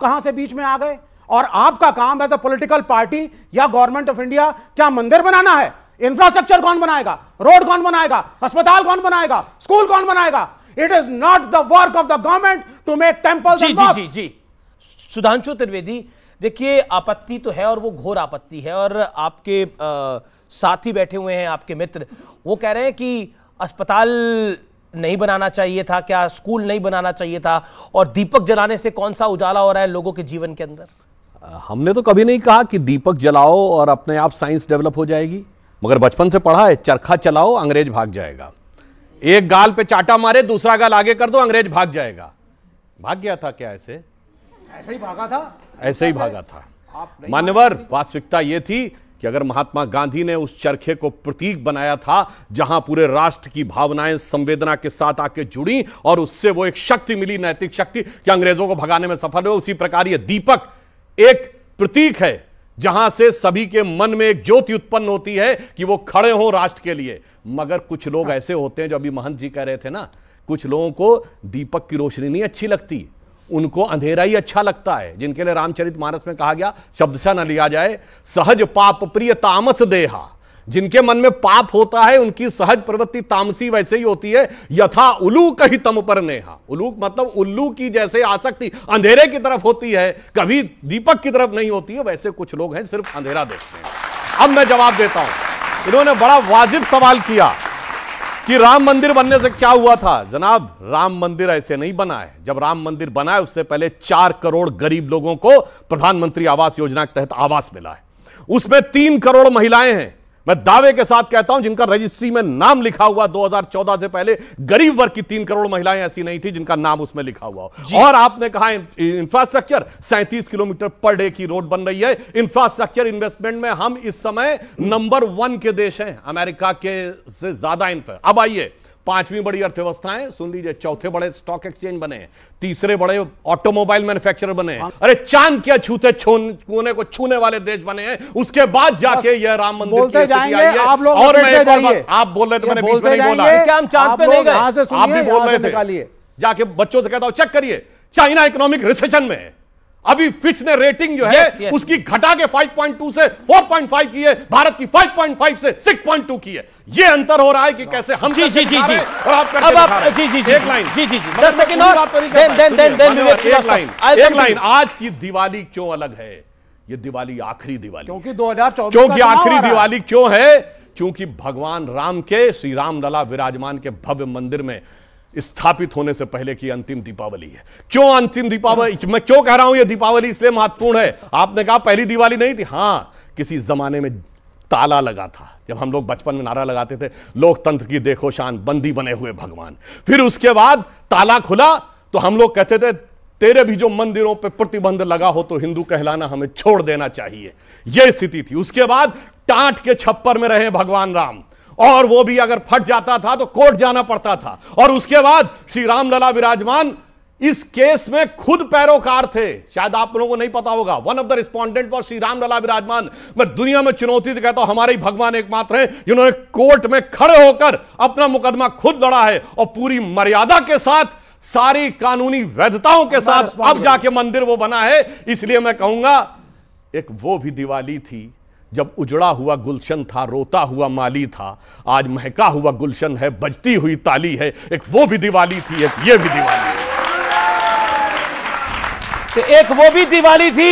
कहां से बीच में आ गए और आपका काम एज ए पोलिटिकल पार्टी या गवर्नमेंट ऑफ इंडिया क्या मंदिर बनाना है इंफ्रास्ट्रक्चर कौन बनाएगा रोड कौन बनाएगा अस्पताल कौन बनाएगा स्कूल कौन बनाएगा it is not the work of the government to make temple जी जी जी जी सुधांशु त्रिवेदी देखिए आपत्ति तो है और वो घोर आपत्ति है और आपके साथी बैठे हुए हैं आपके मित्र वो कह रहे हैं कि अस्पताल नहीं बनाना चाहिए था क्या स्कूल नहीं बनाना चाहिए था और दीपक जलाने से कौन सा उजाला हो रहा है लोगों के जीवन के अंदर हमने तो कभी नहीं कहा कि दीपक जलाओ और अपने आप साइंस डेवलप हो जाएगी मगर बचपन से पढ़ा है चरखा चलाओ अंग्रेज भाग जाएगा एक गाल पे चाटा मारे दूसरा गाल आगे कर दो अंग्रेज भाग जाएगा भाग गया था क्या ऐसे ऐसे ही भागा था ऐसे ही भागा था मान्यवर वास्तविकता ये थी कि अगर महात्मा गांधी ने उस चरखे को प्रतीक बनाया था जहां पूरे राष्ट्र की भावनाएं संवेदना के साथ आके जुड़ी और उससे वो एक शक्ति मिली नैतिक शक्ति कि अंग्रेजों को भगाने में सफल हुए उसी प्रकार ये दीपक एक प्रतीक है जहां से सभी के मन में एक ज्योति उत्पन्न होती है कि वो खड़े हों राष्ट्र के लिए मगर कुछ लोग हाँ। ऐसे होते हैं जो अभी महंत जी कह रहे थे ना कुछ लोगों को दीपक की रोशनी नहीं अच्छी लगती उनको अंधेरा ही अच्छा लगता है जिनके लिए रामचरित मानस में कहा गया शब्द सा न लिया जाए सहज पाप प्रिय तामस देहा जिनके मन में पाप होता है उनकी सहज प्रवृत्ति तामसी वैसे ही होती है यथा उल्लू कहीं तम पर नेहा उलूक मतलब उल्लू की जैसे आसक्ति अंधेरे की तरफ होती है कभी दीपक की तरफ नहीं होती है वैसे कुछ लोग हैं सिर्फ अंधेरा देखते हैं अब मैं जवाब देता हूं इन्होंने बड़ा वाजिब सवाल किया कि राम मंदिर बनने से क्या हुआ था जनाब राम मंदिर ऐसे नहीं बना है जब राम मंदिर बना है उससे पहले चार करोड़ गरीब लोगों को प्रधानमंत्री आवास योजना के तहत आवास मिला है उसमें तीन करोड़ महिलाएं हैं मैं दावे के साथ कहता हूं जिनका रजिस्ट्री में नाम लिखा हुआ 2014 से पहले गरीब वर्ग की तीन करोड़ महिलाएं ऐसी नहीं थी जिनका नाम उसमें लिखा हुआ और आपने कहा इंफ्रास्ट्रक्चर सैंतीस किलोमीटर पर डे की रोड बन रही है इंफ्रास्ट्रक्चर इन्वेस्टमेंट में हम इस समय नंबर वन के देश हैं अमेरिका के से ज्यादा अब आइए पांचवी बड़ी अर्थव्यवस्था है सुन लीजिए चौथे बड़े स्टॉक एक्सचेंज बने तीसरे बड़े ऑटोमोबाइल मैन्युफैक्चरर बने हाँ। अरे चांद के छूते छूने को छूने वाले देश बने हैं उसके बाद जाके यह राम मंदिर बोलते जाएंगे आप लोग और मैं जाइए आप बोल रहे थे मैंने बीच में नहीं बोला हम चांद पे नहीं गए आप भी बोल रहे थे जाके बच्चों से कहता हूं चेक करिए चाइना इकोनॉमिक रिसेशन में है अभी फिच ने रेटिंग जो है yes, yes. उसकी घटा के 5.2 से 4.5 की है भारत की 5.5 से 6.2 की है ये अंतर हो रहा है कि कैसे हम जी जी जी जी और आप अब आप जी जी जी एक लाइन जी जी जी दस मतलब सेकंड और तो एक लाइन एक लाइन आज की दिवाली क्यों अलग है ये दिवाली आखिरी दिवाली क्योंकि 2024 क्योंकि आखिरी दिवाली क्यों है क्योंकि भगवान राम के श्री राम लला विराजमान के भव्य मंदिर में स्थापित होने से पहले की अंतिम दीपावली है क्यों अंतिम दीपावली मैं क्यों कह रहा हूं यह दीपावली इसलिए महत्वपूर्ण है आपने कहा पहली दिवाली नहीं थी हां किसी जमाने में ताला लगा था जब हम लोग बचपन में नारा लगाते थे लोकतंत्र की देखो शान बंदी बने हुए भगवान फिर उसके बाद ताला खुला तो हम लोग कहते थे तेरे भी जो मंदिरों पे प्रतिबंध लगा हो तो हिंदू कहलाना हमें छोड़ देना चाहिए यह स्थिति थी उसके बाद टाट के छप्पर में रहे भगवान राम और वो भी अगर फट जाता था तो कोर्ट जाना पड़ता था और उसके बाद श्री रामलला विराजमान इस केस में खुद पैरोकार थे शायद आप लोगों को नहीं पता होगा one of the respondent for Shri Ram Lalla Virajman मैं दुनिया में चुनौती से तो कहता हूं हमारे ही भगवान एकमात्र हैं जिन्होंने कोर्ट में खड़े होकर अपना मुकदमा खुद लड़ा है और पूरी मर्यादा के साथ सारी कानूनी वैधताओं के साथ अब जाके मंदिर वो बना है इसलिए मैं कहूंगा एक वो भी दिवाली थी जब उजड़ा हुआ गुलशन था रोता हुआ माली था आज महका हुआ गुलशन है बजती हुई ताली है एक वो भी दिवाली थी एक ये भी दिवाली तो एक वो भी दिवाली थी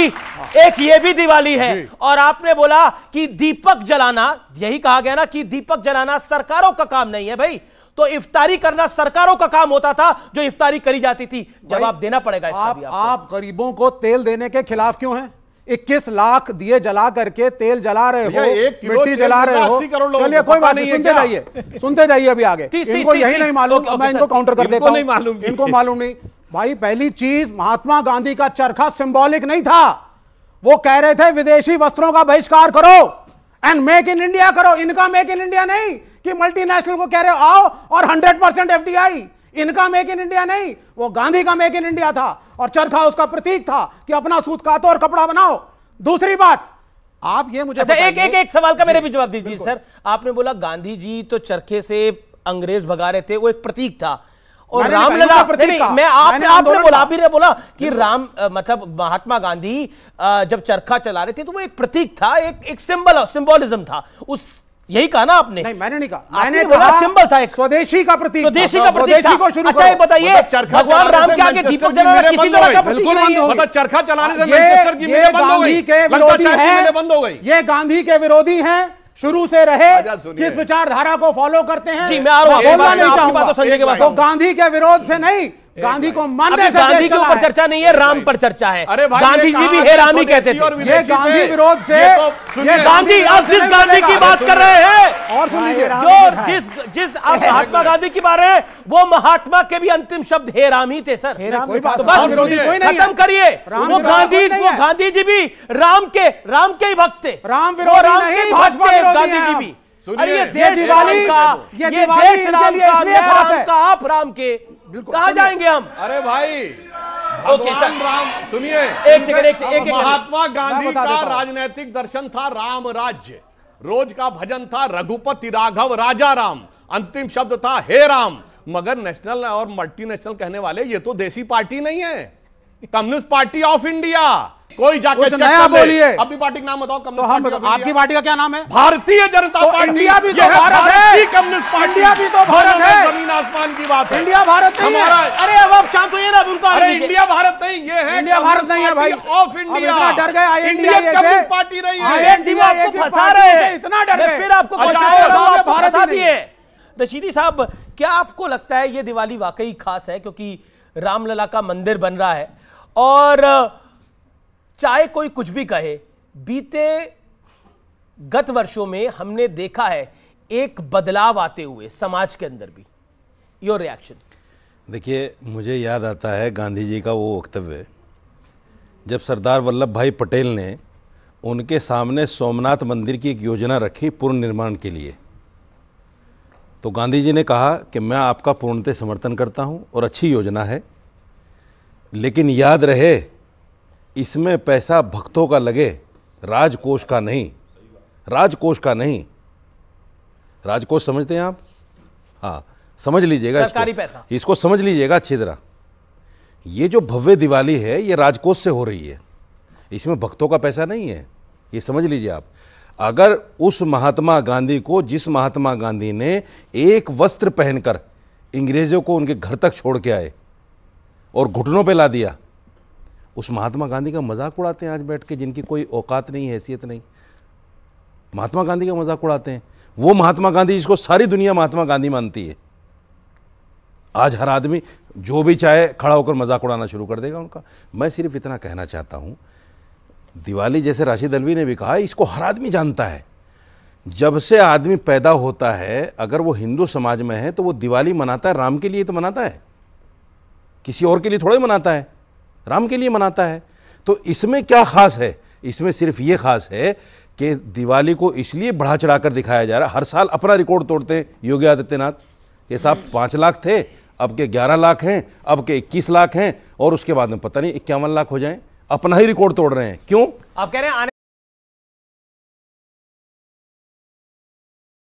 एक ये भी दिवाली है और आपने बोला कि दीपक जलाना यही कहा गया ना कि दीपक जलाना सरकारों का काम नहीं है भाई तो इफ्तारी करना सरकारों का काम होता था जो इफ्तारी करी जाती थी जवाब देना पड़ेगा इसका आप, भी आप गरीबों को तेल देने के खिलाफ क्यों हैं इक्कीस लाख दिए जला करके तेल जला रहे हो मिट्टी जला रहे हो चलिए कोई बात नहीं सुनते जाइए सुनते जाइए अभी आगे इनको यही नहीं मालूम मैं इनको काउंटर कर देता मालूम इनको मालूम नहीं भाई पहली चीज महात्मा गांधी का चरखा सिंबॉलिक नहीं था वो कह रहे थे विदेशी वस्त्रों का बहिष्कार करो एंड मेक इन इंडिया करो इनका मेक इन इंडिया नहीं कि मल्टीनेशनल को कह रहे हो आओ और हंड्रेड परसेंट एफडीआई इनका मेक इन इंडिया नहीं वो गांधी का मेक इन इंडिया था और चरखा उसका प्रतीक था कि अपना सूत काटो और कपड़ा बनाओ दूसरी बात आप ये मुझे अच्छा, एक एक एक सवाल का मेरे भी जवाब दीजिए सर आपने बोला गांधी जी तो चरखे से अंग्रेज भगा रहे थे वो एक प्रतीक था और रामलला प्रतीक नहीं, नहीं, मैं आपने आप बोला आप भी बोला कि राम मतलब महात्मा गांधी जब चरखा चला रहे थे तो वो एक प्रतीक था एक एक सिंबल सिंबोलिज्म था उस यही कहा ना आपने नहीं मैंने नहीं कहा मैंने बोला सिंबल था एक स्वदेशी का प्रतीक स्वदेशी का प्रतीक स्वदेशी को शुरू अच्छा बताइए मतलब भगवान राम के आगे दीपक जलाना किसी तरह का प्रतीक नहीं है मतलब चरखा चलाने से मैनचेस्टर की मिले बंद हो गई के विरोधी हैं बंद हो गई ये गांधी के विरोधी हैं शुरू से रहे किस विचारधारा को फॉलो करते हैं जी मैं आ रहा हूं बोलना नहीं चाहूंगा तो गांधी के विरोध से नहीं गांधी को मानने गांधी के ऊपर चर्चा नहीं है राम पर चर्चा है अरे गांधी जी भी हे तो राम ही कहते थे गांधी विरोध से तो ये गांधी आप जिस गांधी की बात कर रहे हैं और जो जिस जिस आप महात्मा गांधी की बात वो महात्मा के भी अंतिम शब्द हे राम ही थे सर तो खत्म करिए वो गांधी वो गांधी जी भी राम के राम के ही भक्त थे राम विरोध राम के भाजपा गांधी जी भी सुनिए दिवाली का ये देश का आप राम के कहा जाएंगे हम अरे भाई भगवान राम सुनिए एक सेकंड एक सेकंड महात्मा गांधी का राजनीतिक दर्शन था राम राज्य रोज का भजन था रघुपति राघव राजा राम अंतिम शब्द था हे राम मगर नेशनल और मल्टीनेशनल कहने वाले ये तो देसी पार्टी नहीं है कम्युनिस्ट पार्टी ऑफ इंडिया कोई जाके नया बोलिए अपनी पार्टी का नाम बताओ तो कम आपकी पार्टी का क्या नाम है भारतीय जनता तो तो पार्टी इंडिया भी तो भारत है कम्युनिस्ट पार्टी भी तो भारत है जमीन आसमान की बात है इंडिया भारत नहीं है अरे अब आप शांत हुई ना उनका अरे इंडिया भारत नहीं ये है इंडिया भारत नहीं है भाई ऑफ इंडिया डर गए इंडिया कम्युनिस्ट पार्टी नहीं है इंडिया आपको फंसा रहे हैं इतना डर गए फिर आपको अच्छा, भारत आती है रशीदी साहब क्या आपको लगता है ये दिवाली वाकई खास है क्योंकि रामलला का मंदिर बन रहा है और चाहे कोई कुछ भी कहे बीते गत वर्षों में हमने देखा है एक बदलाव आते हुए समाज के अंदर भी योर रिएक्शन देखिए मुझे याद आता है गांधी जी का वो वक्तव्य जब सरदार वल्लभ भाई पटेल ने उनके सामने सोमनाथ मंदिर की एक योजना रखी निर्माण के लिए तो गांधी जी ने कहा कि मैं आपका पूर्णतः समर्थन करता हूं और अच्छी योजना है लेकिन याद रहे इसमें पैसा भक्तों का लगे राजकोष का नहीं राजकोष का नहीं राजकोष समझते हैं आप हाँ समझ लीजिएगा सरकारी पैसा इसको समझ लीजिएगा अच्छी तरह ये जो भव्य दिवाली है ये राजकोष से हो रही है इसमें भक्तों का पैसा नहीं है ये समझ लीजिए आप अगर उस महात्मा गांधी को जिस महात्मा गांधी ने एक वस्त्र पहनकर अंग्रेजों को उनके घर तक छोड़ के आए और घुटनों पे ला दिया उस महात्मा गांधी का मजाक उड़ाते हैं आज बैठ के जिनकी कोई औकात नहीं हैसियत नहीं महात्मा गांधी का मजाक उड़ाते हैं वो महात्मा गांधी जिसको सारी दुनिया महात्मा गांधी मानती है आज हर आदमी जो भी चाहे खड़ा होकर मजाक उड़ाना शुरू कर देगा उनका मैं सिर्फ इतना कहना चाहता हूँ दिवाली जैसे राशिद अलवी ने भी कहा इसको हर आदमी जानता है जब से आदमी पैदा होता है अगर वो हिंदू समाज में है तो वो दिवाली मनाता है राम के लिए तो मनाता है किसी और के लिए थोड़े मनाता है राम के लिए मनाता है तो इसमें क्या ख़ास है इसमें सिर्फ ये ख़ास है कि दिवाली को इसलिए बढ़ा चढ़ा कर दिखाया जा रहा है हर साल अपना रिकॉर्ड तोड़ते हैं योगी आदित्यनाथ ये साहब पाँच लाख थे अब के ग्यारह लाख हैं अब के इक्कीस लाख हैं और उसके बाद में पता नहीं इक्यावन लाख हो जाएं अपना ही रिकॉर्ड तोड़ रहे हैं क्यों आप कह रहे हैं आने